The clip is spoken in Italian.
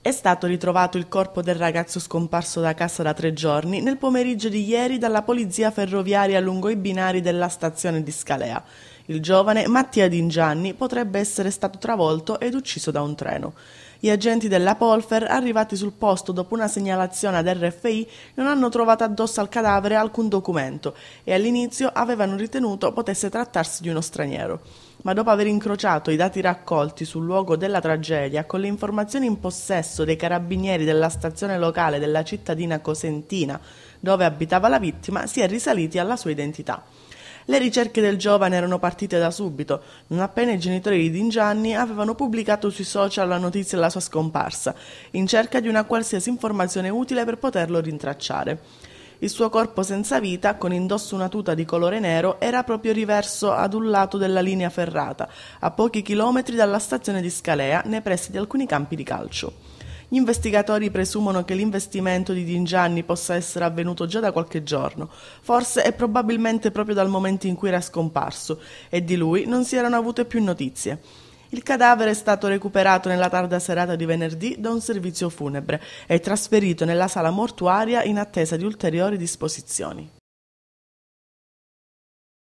È stato ritrovato il corpo del ragazzo scomparso da casa da tre giorni nel pomeriggio di ieri dalla polizia ferroviaria lungo i binari della stazione di Scalea. Il giovane Mattia Dingianni potrebbe essere stato travolto ed ucciso da un treno. Gli agenti della Polfer, arrivati sul posto dopo una segnalazione ad RFI, non hanno trovato addosso al cadavere alcun documento e all'inizio avevano ritenuto potesse trattarsi di uno straniero. Ma dopo aver incrociato i dati raccolti sul luogo della tragedia con le informazioni in possesso dei carabinieri della stazione locale della cittadina cosentina dove abitava la vittima, si è risaliti alla sua identità. Le ricerche del giovane erano partite da subito, non appena i genitori di Dingianni avevano pubblicato sui social la notizia della sua scomparsa, in cerca di una qualsiasi informazione utile per poterlo rintracciare. Il suo corpo senza vita, con indosso una tuta di colore nero, era proprio riverso ad un lato della linea ferrata, a pochi chilometri dalla stazione di Scalea, nei pressi di alcuni campi di calcio. Gli investigatori presumono che l'investimento di Dingianni possa essere avvenuto già da qualche giorno, forse e probabilmente proprio dal momento in cui era scomparso, e di lui non si erano avute più notizie. Il cadavere è stato recuperato nella tarda serata di venerdì da un servizio funebre e trasferito nella sala mortuaria in attesa di ulteriori disposizioni.